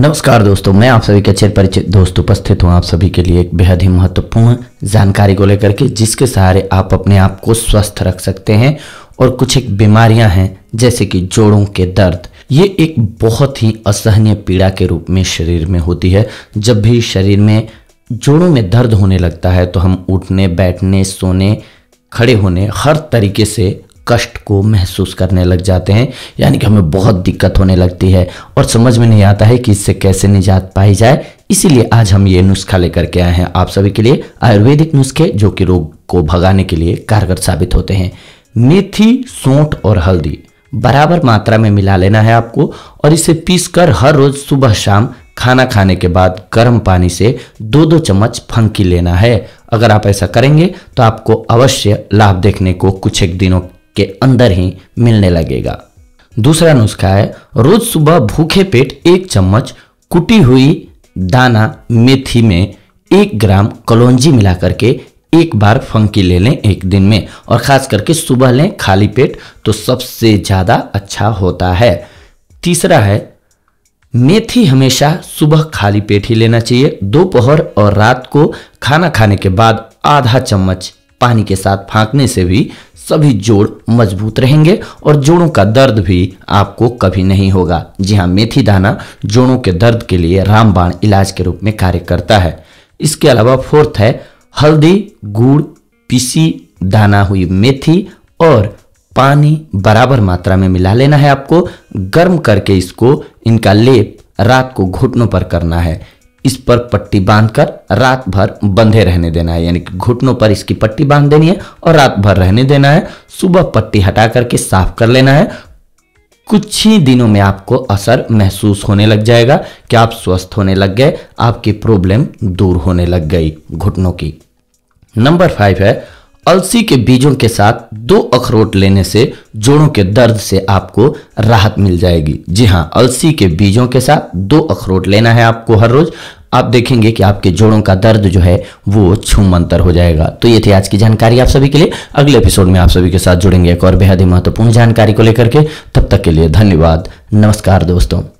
नमस्कार दोस्तों मैं आप सभी के अच्छे परिचित दोस्त उपस्थित हूँ आप सभी के लिए एक बेहद ही महत्वपूर्ण जानकारी को लेकर के जिसके सहारे आप अपने आप को स्वस्थ रख सकते हैं और कुछ एक बीमारियां हैं जैसे कि जोड़ों के दर्द ये एक बहुत ही असहनीय पीड़ा के रूप में शरीर में होती है जब भी शरीर में जोड़ों में दर्द होने लगता है तो हम उठने बैठने सोने खड़े होने हर तरीके से कष्ट को महसूस करने लग जाते हैं यानी कि हमें बहुत दिक्कत होने लगती है और समझ में नहीं आता है कि इससे कैसे निजात पाई जाए इसीलिए आज हम ये नुस्खा लेकर के आए हैं आप सभी के लिए आयुर्वेदिक नुस्खे जो कि रोग को भगाने के लिए कारगर साबित होते हैं मेथी सौठ और हल्दी बराबर मात्रा में मिला लेना है आपको और इसे पीसकर हर रोज सुबह शाम खाना खाने के बाद गर्म पानी से दो दो चम्मच फंकी लेना है अगर आप ऐसा करेंगे तो आपको अवश्य लाभ देखने को कुछ एक दिनों के अंदर ही मिलने लगेगा दूसरा नुस्खा है रोज सुबह भूखे पेट एक चम्मच कुटी हुई दाना मेथी में एक ग्राम कलौंजी मिला करके एक बार फंकी ले लें एक दिन में और ख़ास करके सुबह लें खाली पेट तो सबसे ज़्यादा अच्छा होता है तीसरा है मेथी हमेशा सुबह खाली पेट ही लेना चाहिए दोपहर और रात को खाना खाने के बाद आधा चम्मच पानी के साथ फांकने से भी सभी जोड़ मजबूत रहेंगे और जोड़ों का दर्द भी आपको कभी नहीं होगा जी हाँ मेथी दाना जोड़ों के दर्द के लिए रामबाण इलाज के रूप में कार्य करता है इसके अलावा फोर्थ है हल्दी गुड़ पीसी दाना हुई मेथी और पानी बराबर मात्रा में मिला लेना है आपको गर्म करके इसको इनका लेप रात को घुटनों पर करना है इस पर पट्टी बांधकर रात भर बंधे रहने देना है यानी कि घुटनों पर इसकी पट्टी बांध देनी है और रात भर रहने देना है सुबह पट्टी हटा करके साफ कर लेना है कुछ ही दिनों में आपको असर महसूस होने लग जाएगा कि आप स्वस्थ होने लग गए आपकी प्रॉब्लम दूर होने लग गई घुटनों की नंबर फाइव है अलसी के बीजों के साथ दो अखरोट लेने से जोड़ों के दर्द से आपको राहत मिल जाएगी जी हाँ अलसी के बीजों के साथ दो अखरोट लेना है आपको हर रोज आप देखेंगे कि आपके जोड़ों का दर्द जो है वो छूमंतर हो जाएगा तो ये थी आज की जानकारी आप सभी के लिए अगले एपिसोड में आप सभी के साथ जुड़ेंगे एक और बेहद ही महत्वपूर्ण जानकारी को लेकर के तब तक के लिए धन्यवाद नमस्कार दोस्तों